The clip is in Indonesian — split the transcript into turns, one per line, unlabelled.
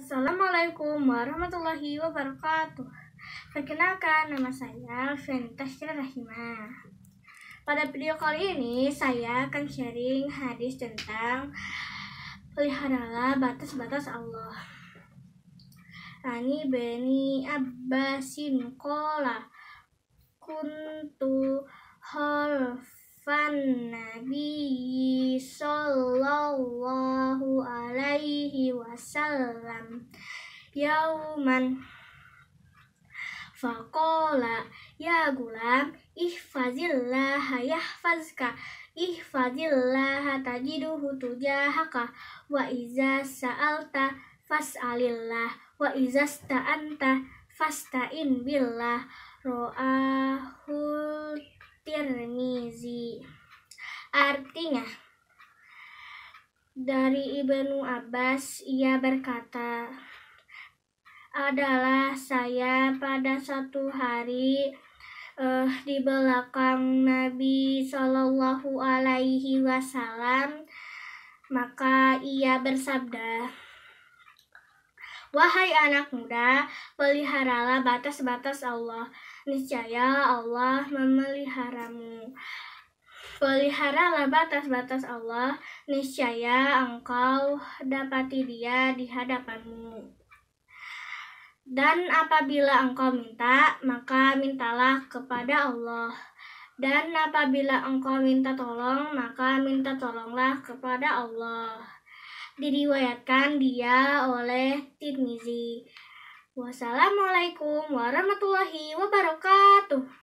Assalamualaikum warahmatullahi wabarakatuh. Perkenalkan nama saya
Fenta Rahimah. Pada video kali ini saya akan sharing hadis tentang peliharalah batas-batas Allah. Rani beni Abbasin kola kuntu holf Nabi Sallallahu Alaihi Wasallam Yauman Fakola Ya gulam Ihfazillaha yahfazka Ihfazillaha tajiduhu tujahaka Wa iza sa'alta fas'alillah Wa iza sta'anta fasta'in billah Ro'ahul tirmizi Dari Ibnu Abbas, ia berkata, adalah saya pada satu hari uh, di belakang Nabi Shallallahu Alaihi Wasallam, maka ia bersabda, Wahai anak muda, peliharalah batas-batas Allah. Niscaya Allah memelihara Peliharalah batas-batas Allah, niscaya engkau dapati dia di hadapanmu. Dan apabila engkau minta, maka mintalah kepada Allah. Dan apabila engkau minta tolong, maka minta tolonglah kepada Allah. Diriwayatkan dia oleh
Tirmizi. Wassalamualaikum warahmatullahi wabarakatuh.